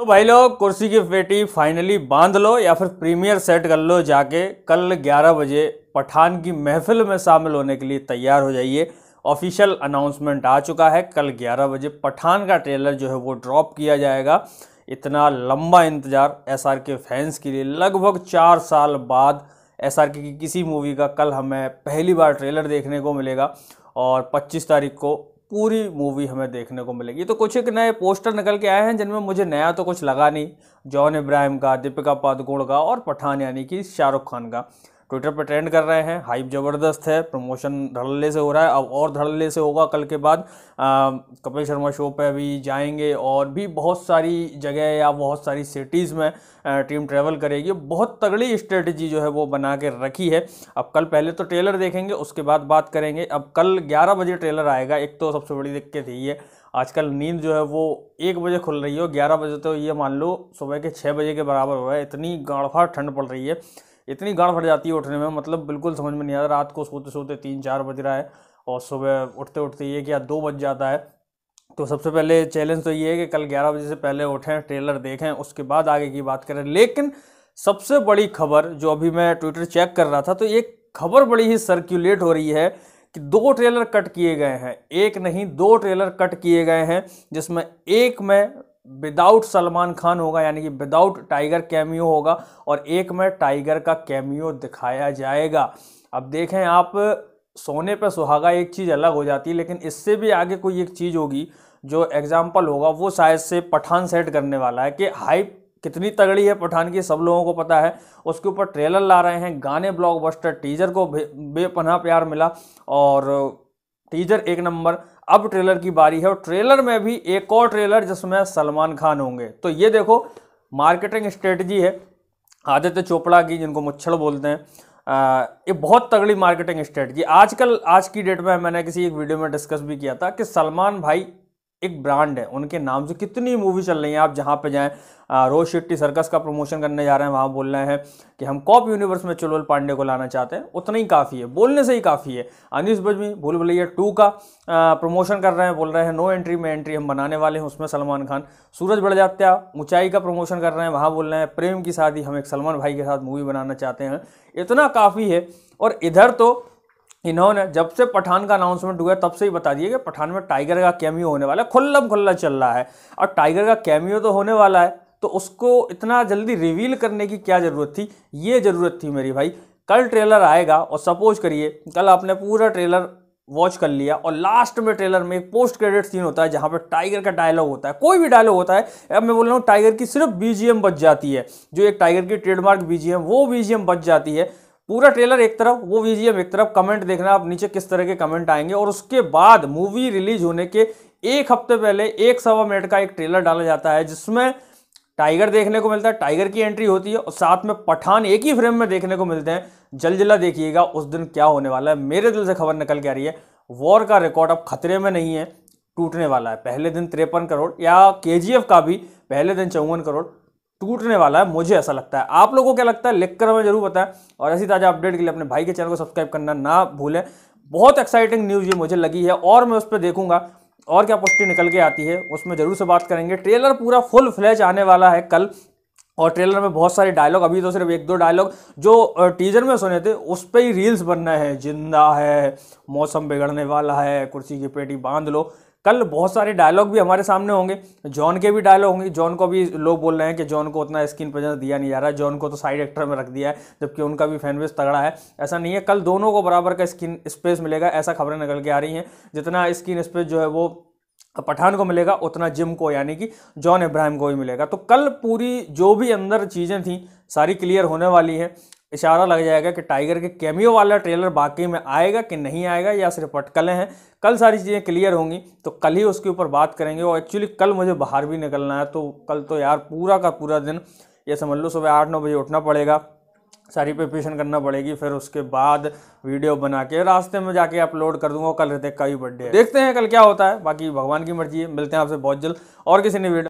तो भाई लोग कुर्सी की पेटी फाइनली बांध लो या फिर प्रीमियर सेट कर लो जाके कल 11 बजे पठान की महफिल में शामिल होने के लिए तैयार हो जाइए ऑफिशियल अनाउंसमेंट आ चुका है कल 11 बजे पठान का ट्रेलर जो है वो ड्रॉप किया जाएगा इतना लंबा इंतज़ार एस के फैंस के लिए लगभग चार साल बाद एस की किसी मूवी का कल हमें पहली बार ट्रेलर देखने को मिलेगा और 25 तारीख को पूरी मूवी हमें देखने को मिलेगी तो कुछ एक नए पोस्टर निकल के आए हैं जिनमें मुझे नया तो कुछ लगा नहीं जॉन इब्राहिम का दीपिका पादुकोण का और पठान यानी कि शाहरुख खान का ट्विटर पर ट्रेंड कर रहे हैं हाइप ज़बरदस्त है प्रमोशन धड़ल्ले से हो रहा है अब और धड़ल्ले से होगा कल के बाद कपिल शर्मा शो पे भी जाएंगे और भी बहुत सारी जगह या बहुत सारी सिटीज़ में टीम ट्रैवल करेगी बहुत तगड़ी स्ट्रेटजी जो है वो बना के रखी है अब कल पहले तो ट्रेलर देखेंगे उसके बाद बात करेंगे अब कल ग्यारह बजे ट्रेलर आएगा एक तो सबसे बड़ी दिक्कत यही है आजकल नींद जो है वो एक बजे खुल रही है और ग्यारह बजे तो ये मान लो सुबह के छः बजे के बराबर हो रहा है इतनी गाड़फाड़ ठंड पड़ रही है इतनी गाड़ फट जाती है उठने में मतलब बिल्कुल समझ में नहीं आता रात को सोते सोते तीन चार बज रहा है और सुबह उठते उठते ये क्या दो बज जाता है तो सबसे पहले चैलेंज तो ये है कि कल ग्यारह बजे से पहले उठें ट्रेलर देखें उसके बाद आगे की बात करें लेकिन सबसे बड़ी खबर जो अभी मैं ट्विटर चेक कर रहा था तो एक खबर बड़ी ही सर्क्यूलेट हो रही है कि दो ट्रेलर कट किए गए हैं एक नहीं दो ट्रेलर कट किए गए हैं जिसमें एक में विदाउट सलमान खान होगा यानी कि विदाउट टाइगर कैमियो होगा और एक में टाइगर का कैमियो दिखाया जाएगा अब देखें आप सोने पर सुहागा एक चीज़ अलग हो जाती है लेकिन इससे भी आगे कोई एक चीज़ होगी जो एग्जाम्पल होगा वो शायद से पठान सेट करने वाला है कि हाइप कितनी तगड़ी है पठान की सब लोगों को पता है उसके ऊपर ट्रेलर ला रहे हैं गाने ब्लॉकबस्टर टीजर को बेपनाह प्यार मिला और टीजर एक नंबर अब ट्रेलर की बारी है और ट्रेलर में भी एक और ट्रेलर जिसमें सलमान खान होंगे तो ये देखो मार्केटिंग स्ट्रेटजी है आदित्य चोपड़ा की जिनको मुच्छड़ बोलते हैं ये बहुत तगड़ी मार्केटिंग स्ट्रेटजी आजकल आज की डेट में मैंने किसी एक वीडियो में डिस्कस भी किया था कि सलमान भाई एक ब्रांड है उनके नाम से कितनी मूवी चल रही है आप जहाँ पे जाएं रोज शेट्टी सर्कस का प्रमोशन करने जा रहे हैं वहाँ बोल रहे हैं कि हम कॉप यूनिवर्स में चुलबुल पांडे को लाना चाहते हैं उतना ही काफ़ी है बोलने से ही काफ़ी है अनिश बजमी भूल भलैया टू का प्रमोशन कर रहे हैं बोल रहे हैं नो एंट्री में एंट्री हम बनाने वाले हैं उसमें सलमान खान सूरज बढ़ जात्या ऊंचाई का प्रमोशन कर रहे हैं वहाँ बोल रहे हैं प्रेम की शादी हम एक सलमान भाई के साथ मूवी बनाना चाहते हैं इतना काफ़ी है और इधर तो इन्होंने जब से पठान का अनाउंसमेंट हुआ तब से ही बता दिया कि पठान में टाइगर का कैमियो होने वाला है खुल्लम खुल्ला चल रहा है और टाइगर का कैमियो तो होने वाला है तो उसको इतना जल्दी रिवील करने की क्या ज़रूरत थी ये ज़रूरत थी मेरी भाई कल ट्रेलर आएगा और सपोज़ करिए कल आपने पूरा ट्रेलर वॉच कर लिया और लास्ट में ट्रेलर में एक पोस्ट क्रेडिट सीन होता है जहाँ पर टाइगर का डायलॉग होता है कोई भी डायलॉग होता है अब मैं बोल रहा हूँ टाइगर की सिर्फ बीजीएम बच जाती है जो एक टाइगर की ट्रेडमार्क बीजीएम वो बीजीएम बच जाती है पूरा ट्रेलर एक तरफ वो वीजीएम एक तरफ कमेंट देखना आप नीचे किस तरह के कमेंट आएंगे और उसके बाद मूवी रिलीज होने के एक हफ्ते पहले एक सवा मिनट का एक ट्रेलर डाला जाता है जिसमें टाइगर देखने को मिलता है टाइगर की एंट्री होती है और साथ में पठान एक ही फ्रेम में देखने को मिलते हैं जलजिला देखिएगा उस दिन क्या होने वाला है मेरे दिल से खबर निकल के आ रही है वॉर का रिकॉर्ड अब खतरे में नहीं है टूटने वाला है पहले दिन तिरपन करोड़ या के का भी पहले दिन चौवन करोड़ टूटने वाला है मुझे ऐसा लगता है आप लोगों को क्या लगता है लिखकर हमें जरूर बताएं और ऐसी ताज़ा अपडेट के लिए अपने भाई के चैनल को सब्सक्राइब करना ना भूलें बहुत एक्साइटिंग न्यूज़ ये मुझे लगी है और मैं उस पर देखूंगा और क्या पुष्टि निकल के आती है उसमें ज़रूर से बात करेंगे ट्रेलर पूरा फुल फ्लैच आने वाला है कल और ट्रेलर में बहुत सारे डायलॉग अभी तो सिर्फ एक दो डायलॉग जो टीजर में सुने थे उस पर ही रील्स बनना है जिंदा है मौसम बिगड़ने वाला है कुर्सी की पेटी बांध लो कल बहुत सारे डायलॉग भी हमारे सामने होंगे जॉन के भी डायलॉग होंगे जॉन को भी लोग बोल रहे हैं कि जॉन को उतना स्क्रीन प्रेजेंस दिया नहीं जा रहा है जॉन को तो साइड एक्टर में रख दिया है जबकि उनका भी फैन बेस तगड़ा है ऐसा नहीं है कल दोनों को बराबर का स्क्रीन स्पेस मिलेगा ऐसा खबरें निकल के आ रही हैं जितना स्क्रीन स्पेस जो है वो पठान को मिलेगा उतना जिम को यानी कि जॉन इब्राहिम को भी मिलेगा तो कल पूरी जो भी अंदर चीज़ें थी सारी क्लियर होने वाली है इशारा लग जाएगा कि टाइगर के कैमियो वाला ट्रेलर बाकी में आएगा कि नहीं आएगा या सिर्फ अटकलें हैं कल सारी चीज़ें क्लियर होंगी तो कल ही उसके ऊपर बात करेंगे और एक्चुअली कल मुझे बाहर भी निकलना है तो कल तो यार पूरा का पूरा दिन ये समझ लो सुबह आठ नौ बजे उठना पड़ेगा सारी प्रिपरेशन करना पड़ेगी फिर उसके बाद वीडियो बना के रास्ते में जाके अपलोड कर दूंगा कल रहते का ही बर्थडे देखते हैं कल क्या होता है बाकी भगवान की मर्जी है मिलते हैं आपसे बहुत जल्द और किसी ने वीडियो